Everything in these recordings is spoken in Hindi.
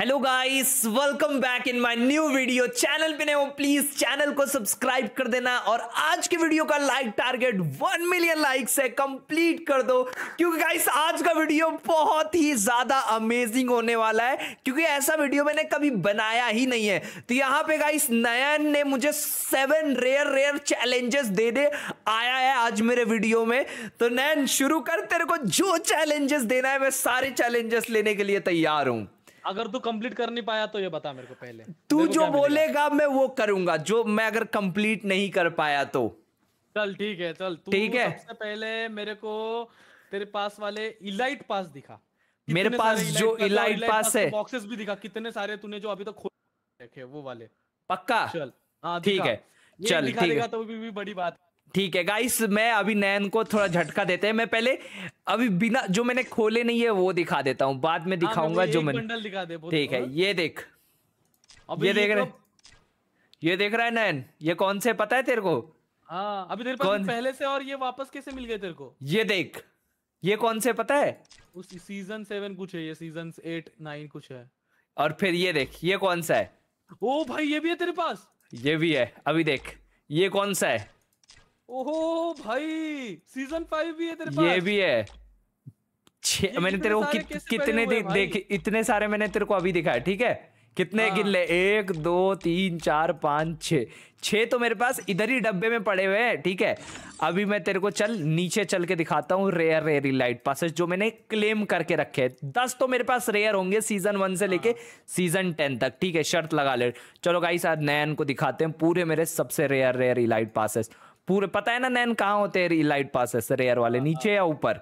Hello guys welcome back in my new video channel पे हो प्लीज चैनल को सब्सक्राइब कर देना और आज के वीडियो का like target one million likes है कंप्लीट कर दो क्योंकि गाइस आज का वीडियो बहुत ही ज्यादा अमेजिंग होने वाला है क्योंकि ऐसा वीडियो मैंने कभी बनाया ही नहीं है तो यहाँ पे गाइस नयन ने मुझे सेवन रेयर रेयर चैलेंजेस दे दे आया है आज मेरे वीडियो में तो नयन शुरू कर तेरे को जो चैलेंजेस देना है मैं सारे चैलेंजेस लेने के लिए तैयार हूँ अगर तू कंप्लीट कर नहीं पाया तो ये बता मेरे को पहले तू जो बोलेगा मैं वो करूंगा जो मैं अगर कंप्लीट नहीं कर पाया तो चल ठीक है चल ठीक है सबसे पहले मेरे को तेरे पास वाले इलाइट पास दिखा मेरे पास जो इलाइट पास है बॉक्सेस भी दिखा कितने सारे तूने जो अभी तक खोल रखे वो वाले पक्का चल हाँ ठीक है चल ठीक है तो भी बड़ी बात है ठीक है गाइस मैं अभी नैन को थोड़ा झटका देते हैं मैं पहले अभी बिना जो मैंने खोले नहीं है वो दिखा देता हूँ बाद में हाँ, दिखाऊंगा जो मैंने दिखा दे ठीक है ये देख ये देख रहे ये देख रहा है नैन ये कौन से पता है तेरे को हाँ अभी तेरे पास पहले से और ये वापस कैसे मिल गए तेरे को ये देख ये कौन से पता है उस सीजन सेवन कुछ है ये सीजन एट नाइन कुछ है और फिर ये देख ये कौन सा है ओ भाई ये भी है तेरे पास ये भी है अभी देख ये कौन सा है ओहो भाई सीजन फाइव भी है तेरे पास ये भी है ये मैंने तेरे को कितने देखे इतने सारे मैंने तेरे को अभी दिखाया ठीक है कितने हाँ। गिल्ले एक दो तीन चार पाँच छ छः तो मेरे पास इधर ही डब्बे में पड़े हुए हैं ठीक है अभी मैं तेरे को चल नीचे चल के दिखाता हूँ रेयर रेयर लाइट पासेस जो मैंने क्लेम करके रखे हैं दस तो मेरे पास रेयर होंगे सीजन वन से लेके सीजन हाँ। टेन तक ठीक है शर्त लगा ले चलो गाई साहब नयन को दिखाते हैं पूरे मेरे सबसे रेयर रेयर लाइट पासेस पूरे पता है ना नैन कहा होते हैं लाइट पास है सर एयर वाले आ, हाँ, नीचे आ, हाँ, या हाँ, ऊपर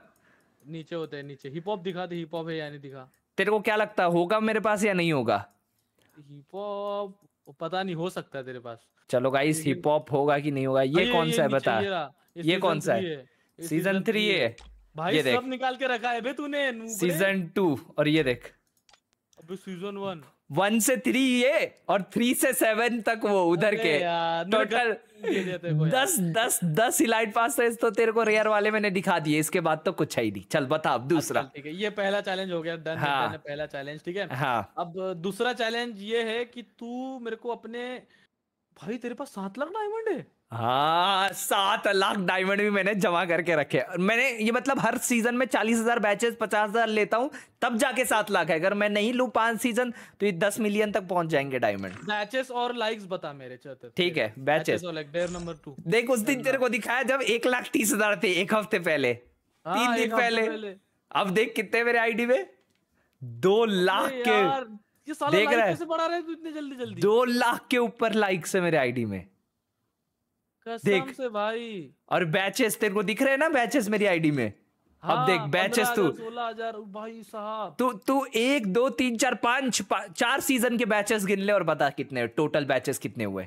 नीचे होते हैं नीचे हिप हॉप दिखा दे हिप हॉप है या नहीं दिखा तेरे को क्या लगता है होगा मेरे पास या नहीं होगा हिप हॉप पता नहीं हो सकता तेरे पास चलो गाइस हिप हॉप होगा कि नहीं होगा ये, कौन सा है बता ये कौन सा है सीजन थ्री है भाई ये सब निकाल के रखा है बे तूने सीजन टू और ये देख अबे सीजन वन वन से थ्री ये और थ्री से सेवन तक वो उधर के टोटल दस दस दस इलाइट पास तो तेरे को रेयर वाले मैंने दिखा दिए इसके बाद तो कुछ है ही नहीं चल बता अब अच्छा, दूसरा ठीक है ये पहला चैलेंज हो गया डन हाँ, पहला चैलेंज ठीक है हाँ, अब दूसरा चैलेंज ये है कि तू मेरे को अपने भाई तेरे पास सात लाख डायमंड है हाँ सात लाख डायमंड भी मैंने जमा करके रखे मैंने ये मतलब हर सीजन में चालीस हजार बैचेस पचास हजार लेता हूँ तब जाके सात लाख है अगर मैं नहीं लू पांच सीजन तो ये दस मिलियन तक पहुंच जाएंगे डायमंड बैचेस और लाइक्स बता मेरे चाहते ठीक है बैचेस और नंबर टू देख उस दिन तेरे को दिखाया जब एक लाख तीस हजार थे एक हफ्ते पहले हाँ, तीन दिन पहले।, अब देख कितने मेरे आईडी में दो लाख के ये साला देख रहा है कैसे बढ़ा रहा तू तो इतने जल्दी जल्दी दो लाख के ऊपर लाइक्स है मेरे आईडी में देख से भाई और बैचेस तेरे को दिख रहे हैं ना बैचेस मेरी आईडी में हाँ, अब देख बैचेस तू सोलह हजार भाई साहब तू तू एक दो तीन चार पांच चार सीजन के बैचेस गिन ले और बता कितने टोटल बैचेस कितने हुए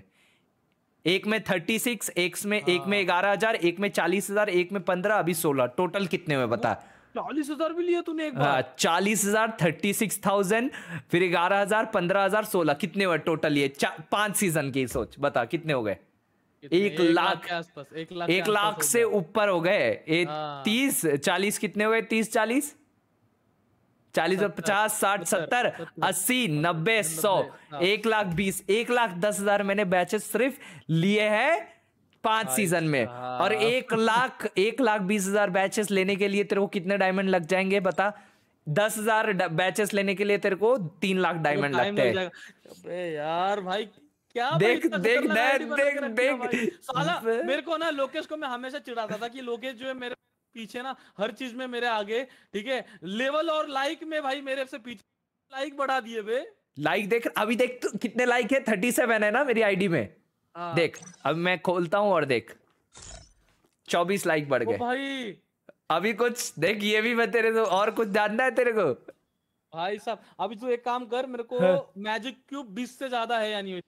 एक में थर्टी सिक्स एक में हाँ। एक में ग्यारह हजार एक में चालीस हजार एक में पंद्रह अभी सोलह टोटल कितने हुए बता चालीस हजार भी लिया तूने एक बार हाँ, चालीस हजार थर्टी सिक्स थाउजेंड फिर ग्यारह हजार पंद्रह हजार सोलह कितने हुए टोटल ये पांच सीजन की सोच बता कितने हो गए एक, लाख एक लाख एक लाख से ऊपर हो गए हाँ। तीस चालीस कितने हो गए तीस चालीस चालीस और पचास साठ सत्तर अस्सी नब्बे सौ एक लाख बीस एक लाख दस हजार मैंने बैचेस सिर्फ लिए हैं पांच सीजन में और एक लाख एक लाख बीस हजार बैचेस लेने के लिए तेरे को कितने डायमंड लग जाएंगे बता दस हजार बैचेस लेने के लिए तेरे को तीन लाख डायमंड लगते हैं यार भाई क्या देख देख देख देख देख साला मेरे को ना लोकेश को मैं हमेशा चिढ़ाता था कि लोकेश जो है मेरे पीछे ना हर चीज में मेरे आगे ठीक है लेवल और लाइक में भाई मेरे से पीछे लाइक बढ़ा दिए बे लाइक देख अभी देख कितने लाइक है थर्टी सेवन है ना मेरी आईडी में हाँ। देख अब मैं खोलता हूँ और देख चौबीस लाइक बढ़ गए भाई अभी कुछ देख ये भी मैं तेरे और कुछ जानना है तेरे को भाई साहब अभी तू एक काम कर मेरे को मैजिक हाँ। क्यूब बीस से ज्यादा है यानी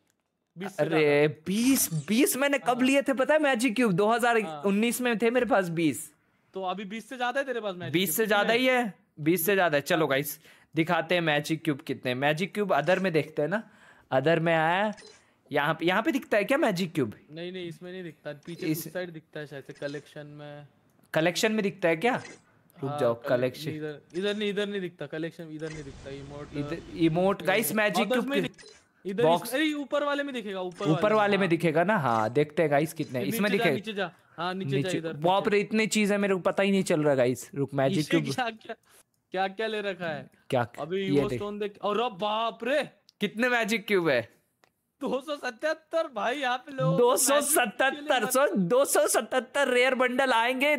बीस अरे बीस बीस मैंने कब हाँ। लिए थे पता है मैजिक क्यूब 2019 में थे मेरे पास बीस तो अभी बीस से ज्यादा है तेरे पास बीस से ज्यादा ही है बीस से ज्यादा है चलो गाइस दिखाते हैं मैजिक क्यूब कितने मैजिक क्यूब अदर में देखते हैं ना अदर में आया यहाँ पे यहाँ पे दिखता है क्या मैजिक क्यूब नहीं नहीं इसमें नहीं दिखता पीछे इस साइड दिखता है शायद कलेक्शन में कलेक्शन में दिखता है क्या रुक हाँ, जाओ कलेक्शन इधर नहीं इधर नहीं दिखता कलेक्शन इधर नहीं दिखता इमोट इधर इमोट गाइस मैजिक क्यूब इधर बॉक्स अरे ऊपर वाले में दिखेगा ऊपर ऊपर वाले में हाँ। दिखेगा ना हाँ देखते हैं गाइस कितने इसमें दिखेगा नीचे जा हाँ नीचे जा इधर बाप रे इतनी चीज है मेरे को पता ही नहीं चल रहा गाइस रुक मैजिक क्यूब क्या, क्या क्या ले रखा है क्या अभी ये स्टोन देख और बाप रे कितने मैजिक क्यूब है दो सौ सतहत्तर भाई आप लोग दो सौ सतहत्तर सो दो सौ रेयर बंडल आएंगे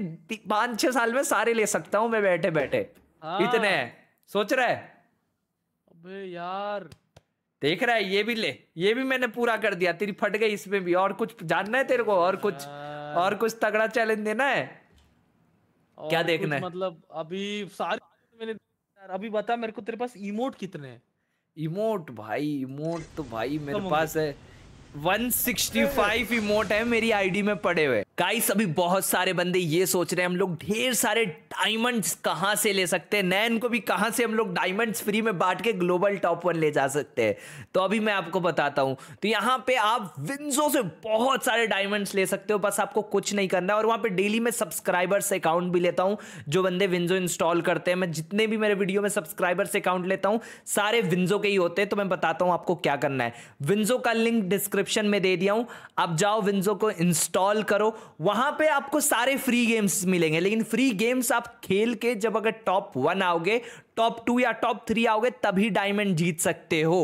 पांच छह साल में सारे ले सकता हूँ मैं बैठे बैठे हाँ। इतने सोच रहा है अबे यार देख रहा है ये भी ले ये भी मैंने पूरा कर दिया तेरी फट गई इसमें भी और कुछ जानना है तेरे को और कुछ और कुछ तगड़ा चैलेंज देना है क्या देखना है मतलब अभी सारे मैंने अभी बता मेरे को तेरे पास इमोट कितने हैं इमोट भाई इमोट तो भाई मेरे पास है 165 इमोट है मेरी आईडी में पड़े हुए गाइस अभी बहुत सारे बंदे ये सोच रहे हैं हम लोग ढेर सारे डायमंड्स कहाँ से ले सकते हैं नैन को भी कहाँ से हम लोग डायमंड्स फ्री में बांट के ग्लोबल टॉप वन ले जा सकते हैं तो अभी मैं आपको बताता हूँ तो यहाँ पे आप विंजो से बहुत सारे डायमंड्स ले सकते हो बस आपको कुछ नहीं करना है और वहाँ पर डेली मैं सब्सक्राइबर्स अकाउंट भी लेता हूँ जो बंदे विंजो इंस्टॉल करते हैं मैं जितने भी मेरे वीडियो में सब्सक्राइबर्स अकाउंट लेता हूँ सारे विंजो के ही होते हैं तो मैं बताता हूँ आपको क्या करना है विंजो का लिंक डिस्क्रिप्शन में दे दिया हूँ आप जाओ विंजो को इंस्टॉल करो वहां पे आपको सारे फ्री गेम्स मिलेंगे लेकिन फ्री गेम्स आप खेल के जब अगर टॉप वन आओगे टॉप टू या टॉप थ्री आओगे तभी डायमंड जीत सकते हो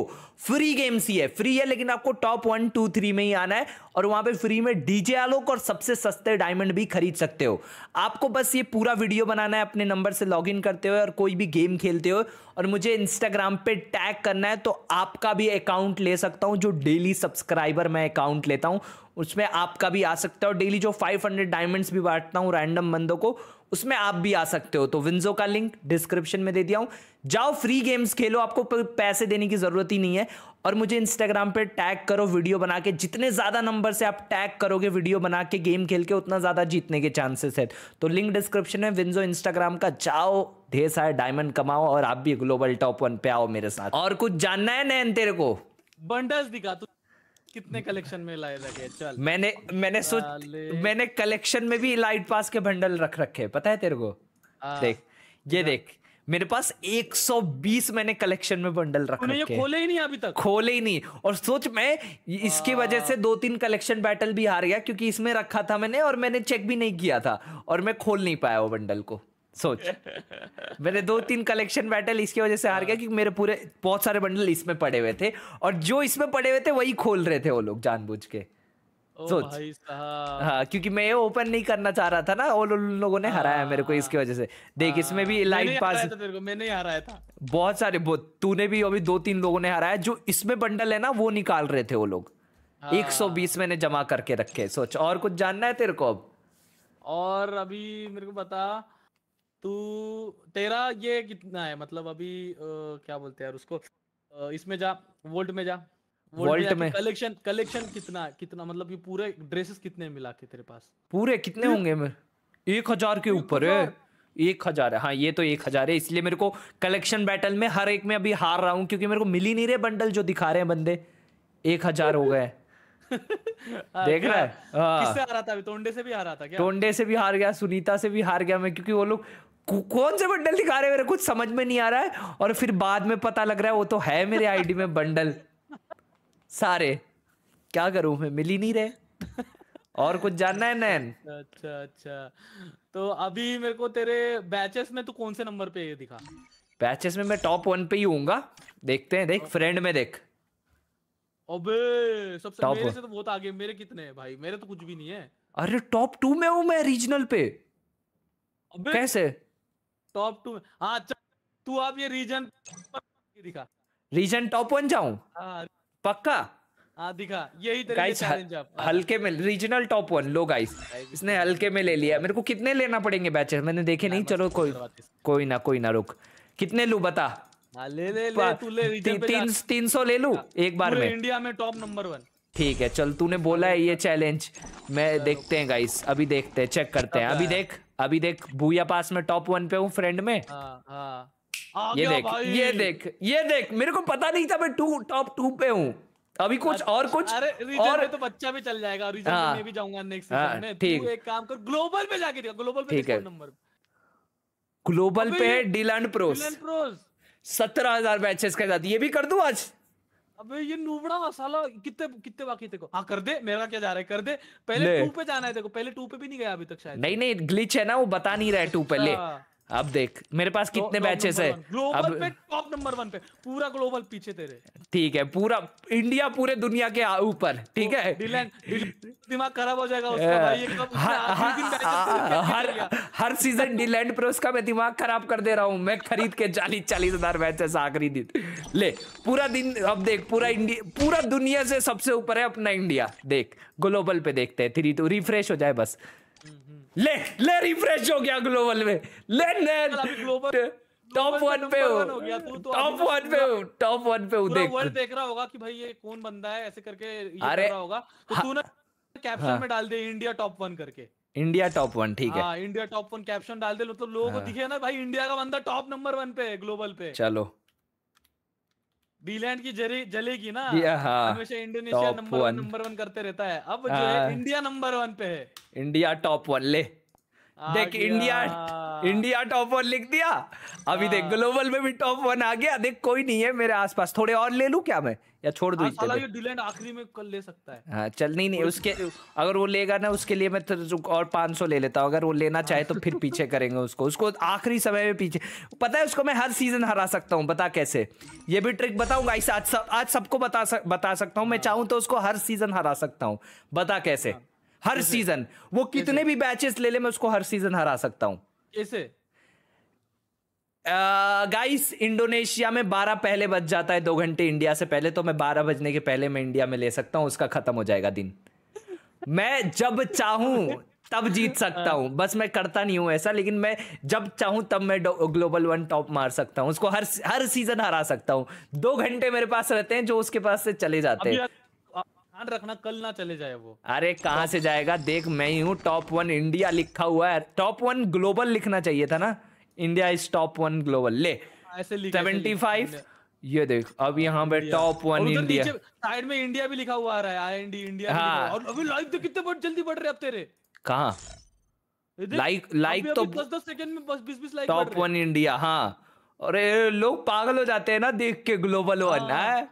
फ्री गेम्स ही है फ्री है लेकिन आपको टॉप वन टू थ्री में ही आना है और वहां पे फ्री में डीजे आलोक और सबसे सस्ते डायमंड भी खरीद सकते हो आपको बस ये पूरा वीडियो बनाना है अपने नंबर से इन करते हो और कोई भी गेम खेलते हो और मुझे इंस्टाग्राम पे टैग करना है तो आपका भी अकाउंट ले सकता हूँ जो डेली सब्सक्राइबर मैं अकाउंट लेता हूँ उसमें आपका भी आ सकता है और डेली जो 500 डायमंड्स भी बांटता हूँ रैंडम बंदों को उसमें आप भी आ सकते हो तो विंजो का लिंक डिस्क्रिप्शन में दे दिया हूं जाओ फ्री गेम्स खेलो आपको पैसे देने की जरूरत ही नहीं है और मुझे इंस्टाग्राम पे टैग करो वीडियो बना के जितने ज़्यादा नंबर से आप टैग करोगे वीडियो बना के गेम खेल के उतना ज़्यादा जीतने के चांसेस है तो लिंक डिस्क्रिप्शन में विंजो इंस्टाग्राम का जाओ ढेर सारे डायमंड कमाओ और आप भी ग्लोबल टॉप वन पे आओ मेरे साथ और कुछ जानना है नैन तेरे को बंडल्स दिखा तू कितने कलेक्शन में लाए लगे चल मैंने मैंने सोच मैंने कलेक्शन में भी लाइट पास के बंडल रख रखे पता है तेरे को हाँ। देख ये देख मेरे पास 120 मैंने कलेक्शन में बंडल रख रखे ये खोले ही नहीं अभी तक खोले ही नहीं और सोच मैं इसकी हाँ। वजह से दो तीन कलेक्शन बैटल भी हार गया क्योंकि इसमें रखा था मैंने और मैंने चेक भी नहीं किया था और मैं खोल नहीं पाया वो बंडल को सोच मैंने दो तीन कलेक्शन बैटल इसकी वजह से हार गया हाँ। क्योंकि मेरे पूरे बहुत सारे बंडल इसमें पड़े हुए थे और जो इसमें पड़े हुए थे वही खोल रहे थे वो लोग जानबूझ के सोच हाँ क्योंकि मैं ये ओपन नहीं करना चाह रहा था ना वो लोगों ने हराया मेरे को इसकी हाँ। वजह से देख इसमें भी लाइट पास मैंने हराया था बहुत सारे बहुत तूने भी अभी दो तीन लोगों ने हराया जो इसमें बंडल है ना वो निकाल रहे थे वो लोग हाँ। एक सौ बीस मैंने जमा करके रखे सोच और कुछ जानना है तेरे को अब और अभी मेरे को बता तू तो तेरा ये कितना है मतलब अभी आ, क्या बोलते हैं यार उसको इसमें जा वोल्ट में जा वोल्ट में कलेक्शन कलेक्शन कितना कितना मतलब ये पूरे ड्रेसेस कितने मिला के तेरे पास पूरे कितने होंगे मेरे एक हजार के ऊपर है एक हजार है हाँ ये तो एक हजार है इसलिए मेरे को कलेक्शन बैटल में हर एक में अभी हार रहा हूँ क्योंकि मेरे को मिल ही नहीं रहे बंडल जो दिखा रहे हैं बंदे एक हजार हो गए देख रहा है आ, हाँ। किससे आ रहा था अभी टोंडे से भी हार रहा था क्या टोंडे से भी हार गया सुनीता से भी हार गया मैं क्योंकि वो लोग कौन से बंडल दिखा रहे मेरे कुछ समझ में नहीं आ रहा है और फिर बाद में पता लग रहा है वो तो है मेरे आईडी में बंडल सारे क्या करूं मैं मिल ही नहीं रहे और कुछ जानना है नैन अच्छा अच्छा तो अभी मेरे को तेरे बैचेस में तू कौन से नंबर पे ये दिखा बैचेस में मैं टॉप वन पे ही हूँ देखते हैं देख फ्रेंड में देख अबे सबसे मेरे से तो बहुत आगे मेरे कितने हैं भाई मेरे तो कुछ भी नहीं है अरे टॉप टू में हूँ मैं रीजनल पे अबे कैसे टॉप टू हाँ तू आप ये रीजन दिखा रीजन टॉप वन जाऊं हाँ। पक्का हाँ दिखा यही गाइस हल्के में रीजनल टॉप वन लो गाइस इसने हल्के में ले लिया मेरे को कितने लेना पड़ेंगे बैचेस मैंने देखे नहीं चलो कोई कोई ना कोई ना रुक कितने लू बता हाँ, ले ले ले तू ले तीन तीन सौ ले लू हाँ, एक बार में इंडिया में टॉप नंबर वन ठीक है चल तूने बोला है ये चैलेंज मैं देखते हैं गाइस अभी देखते हैं चेक करते हैं अभी देख अभी देख भूया पास में टॉप वन पे हूँ फ्रेंड में हाँ, हाँ। ये देख ये देख ये देख मेरे को पता नहीं था मैं टू टॉप टू पे हूँ अभी कुछ और कुछ अरे रीजन और... में तो बच्चा भी चल जाएगा रीजन हाँ, में भी जाऊंगा नेक्स्ट सीजन हाँ, में ठीक एक काम कर ग्लोबल पे जाके देखा ग्लोबल पे कौन नंबर ग्लोबल पे डिलन प्रोस प्रोस 17000 बैचेस के साथ ये भी कर दूं आज अबे ये नूबड़ा मसाला कितने कितने बाकी देखो हाँ कर दे मेरा क्या जा रहा है कर दे पहले टू पे जाना है देखो पहले टू पे भी नहीं गया अभी तक शायद नहीं नहीं ग्लिच है ना वो बता नहीं रहा है टू पे ले अच्छा। अब देख मेरे पास कितने बैचेस है ग्लोबल टॉप नंबर वन पे पूरा ग्लोबल पीछे तेरे ठीक है पूरा इंडिया पूरे दुनिया के ऊपर ठीक है दिमाग खराब हो जाएगा उसका हर हर सीजन डिलैंड पर उसका मैं दिमाग खराब कर दे रहा हूँ मैं खरीद के चालीस चालीस हजार बैचेस आखिरी दिन ले पूरा दिन अब देख पूरा इंडिया पूरा दुनिया से सबसे ऊपर है अपना इंडिया देख ग्लोबल पे देखते हैं थ्री तो रिफ्रेश हो जाए बस ले ले रिफ्रेश हो गया ग्लोबल में ले ले टॉप वन पे हो टॉप वन तो पे हो टॉप वन पे हो देख वर्ल्ड देख रहा होगा कि भाई ये कौन बंदा है ऐसे करके अरे होगा तो हाँ। तू ना कैप्शन हाँ। में डाल दे इंडिया टॉप वन करके इंडिया टॉप वन ठीक है इंडिया टॉप वन कैप्शन डाल दे मतलब लोगों को हाँ। दिखे ना भाई इंडिया का बंदा टॉप नंबर वन पे ग्लोबल पे चलो डीलैंड की जरी जलेगी ना हाँ, हमेशा इंडोनेशिया नंबर नंबर वन करते रहता है अब जो है इंडिया नंबर वन पे है इंडिया टॉप वन ले देख इंडिया इंडिया टॉप वन लिख दिया अभी देख ग्लोबल हाँ। में भी टॉप वन आ गया देख कोई नहीं है मेरे आसपास थोड़े और ले लू क्या मैं या छोड़ दू हाँ, साला ये आखिरी में कल ले सकता है हाँ चल नहीं नहीं उसके अगर वो लेगा ना उसके लिए मैं और 500 ले लेता हूँ अगर वो लेना चाहे तो फिर पीछे करेंगे उसको उसको आखिरी समय में पीछे पता है उसको मैं हर सीजन हरा सकता हूँ बता कैसे ये भी ट्रिक बताऊंगा आज सब आज सबको बता बता सकता हूँ मैं हाँ। चाहूँ तो उसको हर सीजन हरा सकता हूँ बता कैसे हर सीजन वो कितने भी बैचेस ले ले मैं उसको हर सीजन हरा सकता हूं इसे गाइस इंडोनेशिया में 12 पहले बज जाता है दो घंटे इंडिया से पहले तो मैं 12 बजने के पहले मैं इंडिया में ले सकता हूं उसका खत्म हो जाएगा दिन मैं जब चाहूं तब जीत हाँ। सकता हूं बस मैं करता नहीं हूं ऐसा लेकिन मैं जब चाहूं तब मैं ग्लोबल वन टॉप मार सकता हूं उसको हर हर सीजन हरा सकता हूं दो घंटे मेरे पास रहते हैं जो उसके पास से चले जाते हैं ध्यान रखना कल ना चले जाए वो अरे कहाँ से जाएगा देख मैं ही हूँ टॉप वन इंडिया लिखा हुआ है टॉप वन ग्लोबल लिखना चाहिए था ना India is top one global ले सेवेंटी फाइव ये देख अब यहाँ पे टॉप वन इंडिया साइड में इंडिया भी लिखा हुआ आ रहा है आई एन इंडिया हाँ। और अभी लाइक तो कितने बढ़ जल्दी बढ़ रहे अब तेरे कहाँ लाइक लाइक तो दस दस सेकंड में बस बीस बीस लाइक टॉप वन इंडिया हाँ अरे लोग पागल हो जाते हैं ना देख के ग्लोबल वन है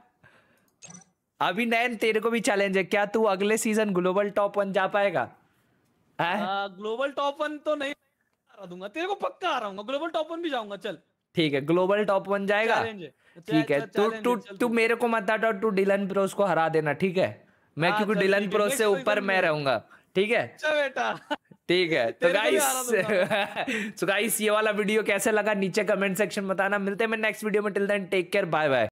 अभी नैन तेरे को भी चैलेंज है क्या तू अगले सीजन ग्लोबल टॉप वन जा पाएगा ग्लोबल टॉप वन तो नहीं दूंगा तेरे को पक्का आ रहा हूँ ग्लोबल टॉप वन भी जाऊंगा चल ठीक है ग्लोबल टॉप वन जाएगा ठीक है तू तू तू मेरे को मत हटा तू डिलन प्रोस को हरा देना ठीक है मैं हाँ, क्योंकि डिलन प्रोस से ऊपर मैं रहूंगा ठीक है अच्छा बेटा ठीक है तो गाइस तो गाइस ये वाला वीडियो कैसे लगा नीचे कमेंट सेक्शन बताना मिलते हैं मैं नेक्स्ट वीडियो में till then take care bye bye